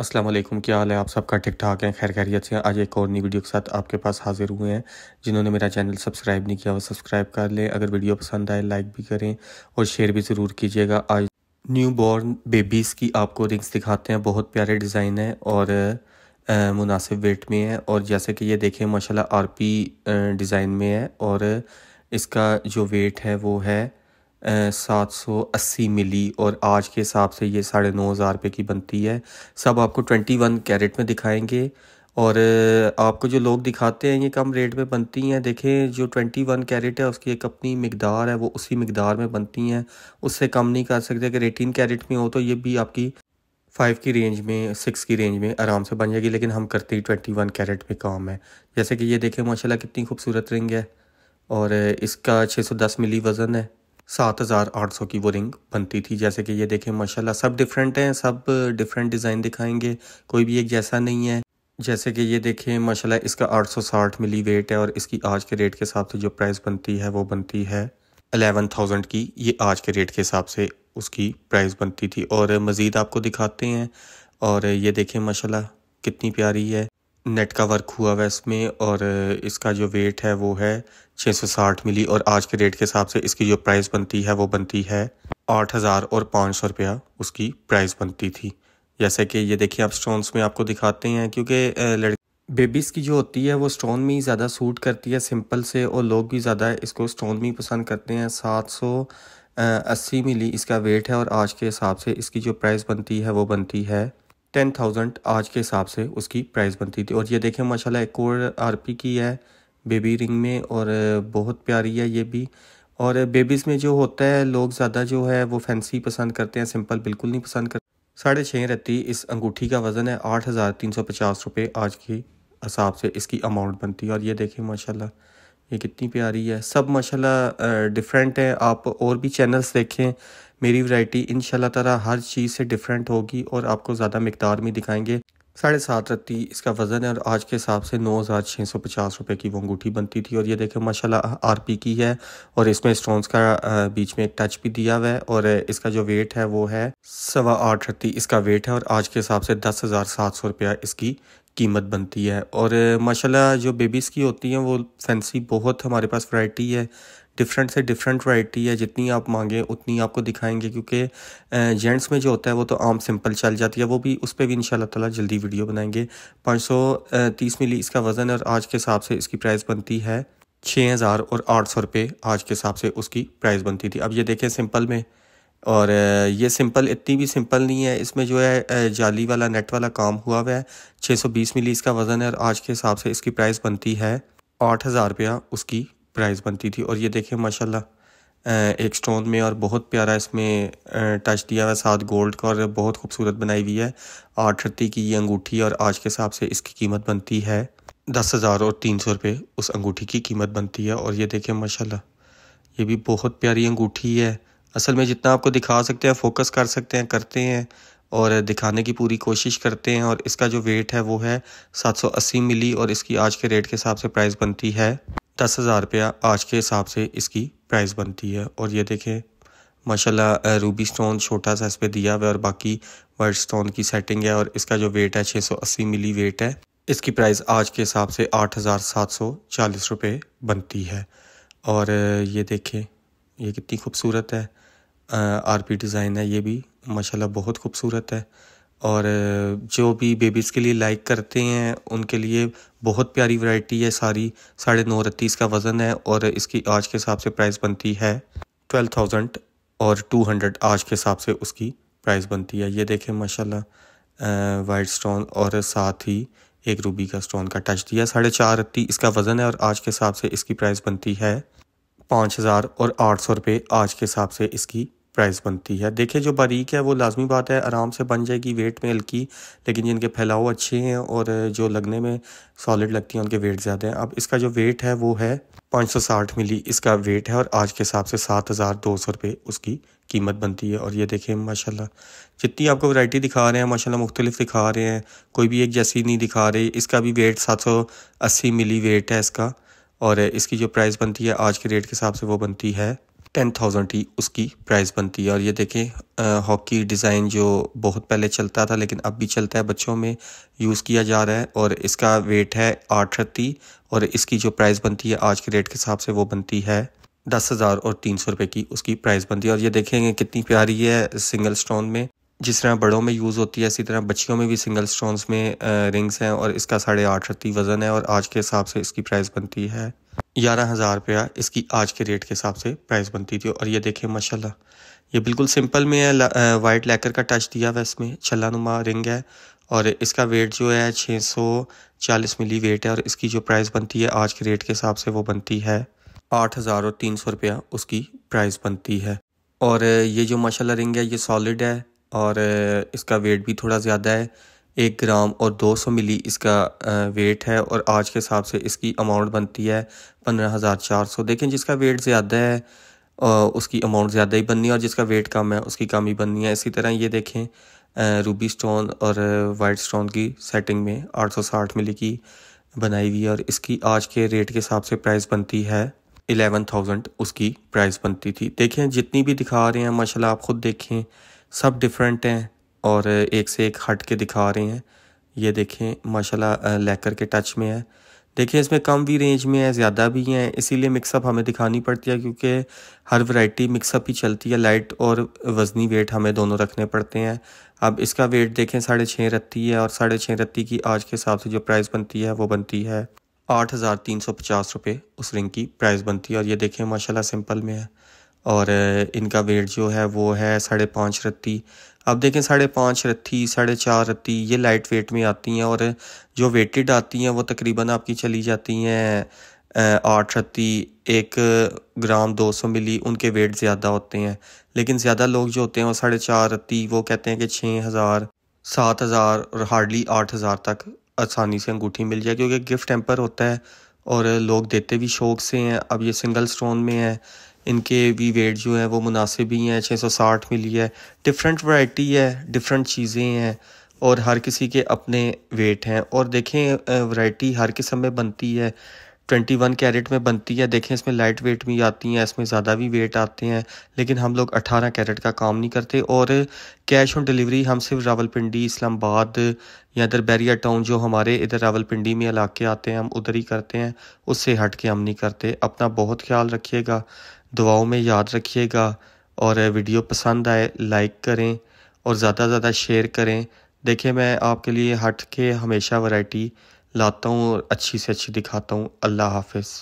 अस्सलाम वालेकुम क्या हाल है आप सबका ठीक ठाक है खैर खैरियत से आज एक और नई वीडियो के साथ आपके पास हाजिर हुए हैं जिन्होंने मेरा चैनल सब्सक्राइब नहीं किया वो सब्सक्राइब कर लें अगर वीडियो पसंद आए लाइक भी करें और शेयर भी ज़रूर कीजिएगा आज न्यू बॉर्न बेबीज़ की आपको रिंग्स दिखाते हैं बहुत प्यारे डिज़ाइन है और मुनासिब वेट में है और जैसे कि ये देखें माशाल्लाह पी डिज़ाइन में है और इसका जो वेट है वो है सात सौ अस्सी मिली और आज के हिसाब से ये साढ़े नौ हज़ार रुपये की बनती है सब आपको ट्वेंटी वन कैरेट में दिखाएंगे और आपको जो लोग दिखाते हैं ये कम रेट में बनती हैं देखें जो ट्वेंटी वन कैरेट है उसकी एक अपनी मकदार है वो उसी मकदार में बनती हैं उससे कम नहीं कर सकते अगर एटीन कैरेट में हो तो ये भी आपकी फाइव की रेंज में सिक्स की रेंज में आराम से बन जाएगी लेकिन हम करते ही ट्वेंटी वन कैरेट में काम है जैसे कि ये देखें माशाल्लाह कितनी खूबसूरत रिंग है और इसका छः सौ दस मिली वज़न है सात हज़ार आठ सौ की वो रिंग बनती थी जैसे कि ये देखें माशाल्लाह सब डिफरेंट हैं सब डिफरेंट डिज़ाइन दिखाएंगे कोई भी एक जैसा नहीं है जैसे कि ये देखें माशाल्लाह इसका आठ सौ साठ मिली वेट है और इसकी आज के रेट के हिसाब से जो प्राइस बनती है वो बनती है अलेवन थाउजेंड की ये आज के रेट के हिसाब से उसकी प्राइस बनती थी और मज़ीद आपको दिखाते हैं और ये देखें माशाल्लाह कितनी प्यारी है नेट का वर्क हुआ हुआ इसमें और इसका जो वेट है वो है 660 मिली और आज के रेट के हिसाब से इसकी जो प्राइस बनती है वो बनती है आठ हज़ार और पाँच सौ रुपया उसकी प्राइस बनती थी जैसे कि ये देखिए आप स्टोन्स में आपको दिखाते हैं क्योंकि बेबीज़ की जो होती है वो स्टोन में ही ज़्यादा सूट करती है सिंपल से और लोग भी ज़्यादा इसको स्टोन में ही पसंद करते हैं सात सौ अस्सी मिली इसका वेट है और आज के हिसाब से इसकी जो प्राइस बनती है वो बनती है टेन थाउजेंड आज के हिसाब से उसकी प्राइस बनती थी और ये देखें माशाल्लाह एक और आरपी की है बेबी रिंग में और बहुत प्यारी है ये भी और बेबीज़ में जो होता है लोग ज़्यादा जो है वो फैंसी पसंद करते हैं सिंपल बिल्कुल नहीं पसंद करते साढ़े छः रत्ती इस अंगूठी का वज़न है आठ हज़ार तीन सौ पचास रुपये आज के हिसाब से इसकी अमाउंट बनती है और ये देखें माशाल्लाह ये कितनी प्यारी है सब माशाल्लाह डिफरेंट है आप और भी चैनल्स देखें मेरी वैरायटी इन ताला हर चीज़ से डिफरेंट होगी और आपको ज़्यादा मकदार में दिखाएंगे साढ़े सात रत्ती इसका वज़न है और आज के हिसाब से नौ हज़ार छः सौ पचास रुपये की वो अंगूठी बनती थी और ये देखें माशाल्लाह आरपी की है और इसमें स्टोन्स का बीच में एक टच भी दिया हुआ है और इसका जो वेट है वो है सवा आठ रत्ती इसका वेट है और आज के हिसाब से दस हज़ार सात सौ रुपया इसकी कीमत बनती है और माशाल्लाह जो बेबीज़ की होती हैं वो फैंसी बहुत हमारे पास वैरायटी है डिफरेंट से डिफरेंट वैरायटी है जितनी आप मांगें उतनी आपको दिखाएंगे क्योंकि जेंट्स में जो होता है वो तो आम सिंपल चल जाती है वो भी उस पर भी इन ताला जल्दी वीडियो बनाएंगे पाँच सौ तीस मिली इसका वज़न और आज के हिसाब से इसकी प्राइस बनती है छः हज़ार और आठ सौ रुपये आज के हिसाब से उसकी प्राइस बनती थी अब ये देखें सिंपल में और ये सिंपल इतनी भी सिंपल नहीं है इसमें जो है जाली वाला नेट वाला काम हुआ हुआ है बीस मिली इसका वज़न है और आज के हिसाब से इसकी प्राइस बनती है आठ हज़ार रुपया उसकी प्राइस बनती थी और ये देखें माशाल्लाह एक स्टोन में और बहुत प्यारा इसमें टच दिया हुआ साथ गोल्ड का और बहुत खूबसूरत बनाई हुई है आठ रत्ती की ये अंगूठी और आज के हिसाब से इसकी कीमत बनती है दस हज़ार और तीन सौ रुपये उस अंगूठी की कीमत बनती है और ये देखें माशाल्लाह ये भी बहुत प्यारी अंगूठी है असल में जितना आपको दिखा सकते हैं फोकस कर सकते हैं करते हैं और दिखाने की पूरी कोशिश करते हैं और इसका जो वेट है वो है अस्सी मिली और इसकी आज के रेट के हिसाब से प्राइस बनती है दस हज़ार रुपया आज के हिसाब से इसकी प्राइस बनती है और ये देखें माशाल्लाह रूबी स्टोन छोटा सा इस पर दिया हुआ है और बाकी वाइट स्टोन की सेटिंग है और इसका जो वेट है 680 मिली वेट है इसकी प्राइस आज के हिसाब से आठ हज़ार सात सौ चालीस रुपये बनती है और ये देखें ये कितनी खूबसूरत है आरपी डिज़ाइन है ये भी माशाल्लाह बहुत खूबसूरत है और जो भी बेबीज़ के लिए लाइक करते हैं उनके लिए बहुत प्यारी वैरायटी है सारी साढ़े नौ रत्तीस का वज़न है और इसकी आज के हिसाब से प्राइस बनती है ट्वेल्व थाउजेंड और टू हंड्रेड आज के हिसाब से उसकी प्राइस बनती है ये देखें माशाल्लाह वाइट स्टोन और साथ ही एक रूबी का स्टोन का टच दिया साढ़े चार रत्ती इसका वज़न है और आज के हिसाब से इसकी प्राइस बनती है पाँच हज़ार और आठ सौ रुपये आज के हिसाब से इसकी प्राइस बनती है देखिए जो बारीक है वो लाजमी बात है आराम से बन जाएगी वेट में हल्की लेकिन जिनके फैलाव अच्छे हैं और जो लगने में सॉलिड लगती हैं उनके वेट ज़्यादा हैं अब इसका जो वेट है वो है 560 मिली इसका वेट है और आज के हिसाब से सात हज़ार दो सौ रुपये उसकी कीमत बनती है और ये देखें माशाल्लाह जितनी आपको वैरायटी दिखा रहे हैं माशाल्लाह मुख्तलिफ दिखा रहे हैं कोई भी एक जैसी नहीं दिखा रहे इसका भी वेट 780 मिली वेट है इसका और इसकी जो प्राइस बनती है आज के रेट के हिसाब से वो बनती है टेन थाउजेंड ही उसकी प्राइस बनती है और ये देखें हॉकी डिज़ाइन जो बहुत पहले चलता था लेकिन अब भी चलता है बच्चों में यूज़ किया जा रहा है और इसका वेट है आठ रत्ती और इसकी जो प्राइस बनती है आज के रेट के हिसाब से वो बनती है दस हज़ार और तीन सौ रुपये की उसकी प्राइस बनती है और ये देखेंगे कितनी प्यारी है सिंगल स्टोन में जिस तरह बड़ों में यूज़ होती है इसी तरह बच्चियों में भी सिंगल स्टोन में रिंग्स हैं और इसका साढ़े आठ रत्ती वज़न है और आज के हिसाब से इसकी प्राइस बनती है ग्यारह हज़ार रुपया इसकी आज के रेट के हिसाब से प्राइस बनती थी और ये देखें माशाल्लाह ये बिल्कुल सिंपल में है वाइट लैकर का टच दिया हुआ इसमें छला नुमा रिंग है और इसका वेट जो है छः सौ चालीस मिली वेट है और इसकी जो प्राइस बनती है आज के रेट के हिसाब से वो बनती है आठ हज़ार और तीन सौ रुपया उसकी प्राइस बनती है और ये जो माशाल्लाह रिंग है ये सॉलिड है और इसका वेट भी थोड़ा ज़्यादा है एक ग्राम और 200 मिली इसका वेट है और आज के हिसाब से इसकी अमाउंट बनती है पंद्रह हज़ार चार सौ देखें जिसका वेट ज़्यादा है उसकी अमाउंट ज़्यादा ही बननी है और जिसका वेट कम है उसकी कम ही बननी है इसी तरह ये देखें रूबी स्टोन और वाइट स्टोन की सेटिंग में 860 मिली की बनाई हुई है और इसकी आज के रेट के हिसाब से प्राइस बनती है एलेवन थाउजेंड उसकी प्राइस बनती थी देखें जितनी भी दिखा रहे हैं माशाल्लाह आप ख़ुद देखें सब डिफरेंट हैं और एक से एक हट के दिखा रहे हैं ये देखें माशाल्लाह लेकर के टच में है देखें इसमें कम भी रेंज में है ज़्यादा भी हैं इसीलिए मिक्सअप हमें दिखानी पड़ती है क्योंकि हर वैरायटी मिक्सअप ही चलती है लाइट और वज़नी वेट हमें दोनों रखने पड़ते हैं अब इसका वेट देखें साढ़े छः रत्ती है और साढ़े छः रत्ती की आज के हिसाब से जो प्राइस बनती है वो बनती है आठ हज़ार तीन सौ पचास रुपये उस रिंग की प्राइस बनती है और ये देखें माशाल्लाह सिंपल में है और इनका वेट जो है वो है साढ़े पाँच रत्ती अब देखें साढ़े पाँच रत्ती साढ़े चार रत्ती ये लाइट वेट में आती हैं और जो वेटेड आती हैं वो तकरीबन आपकी चली जाती हैं आठ रत्ती एक ग्राम दो सौ मिली उनके वेट ज़्यादा होते हैं लेकिन ज़्यादा लोग जो होते हैं वो साढ़े चार रत्ती वो कहते हैं कि छः हज़ार सात हज़ार और हार्डली आठ हज़ार तक आसानी से अंगूठी मिल जाए क्योंकि गिफ्ट टेम्पर होता है और लोग देते भी शौक से हैं अब ये सिंगल स्टोन में है इनके भी वेट जो हैं वो मुनासिब ही हैं 660 मिली है डिफरेंट वैरायटी है डिफरेंट चीज़ें हैं और हर किसी के अपने वेट हैं और देखें वैरायटी हर किस्म में बनती है ट्वेंटी वन कैरेट में बनती है देखें इसमें लाइट वेट भी आती हैं इसमें ज़्यादा भी वेट आते हैं लेकिन हम लोग अठारह कैरेट का काम नहीं करते और कैश ऑन डिलीवरी हम सिर्फ रावलपिंडी इस्लामाबाद या इधर बैरिया टाउन जो हमारे इधर रावलपिंडी में इलाके आते हैं हम उधर ही करते हैं उससे हट के हम नहीं करते अपना बहुत ख्याल रखिएगा दुआओं में याद रखिएगा और वीडियो पसंद आए लाइक करें और ज़्यादा से ज़्यादा शेयर करें देखिए मैं आपके लिए हट के हमेशा वैरायटी लाता हूँ और अच्छी से अच्छी दिखाता हूँ अल्लाह हाफिज़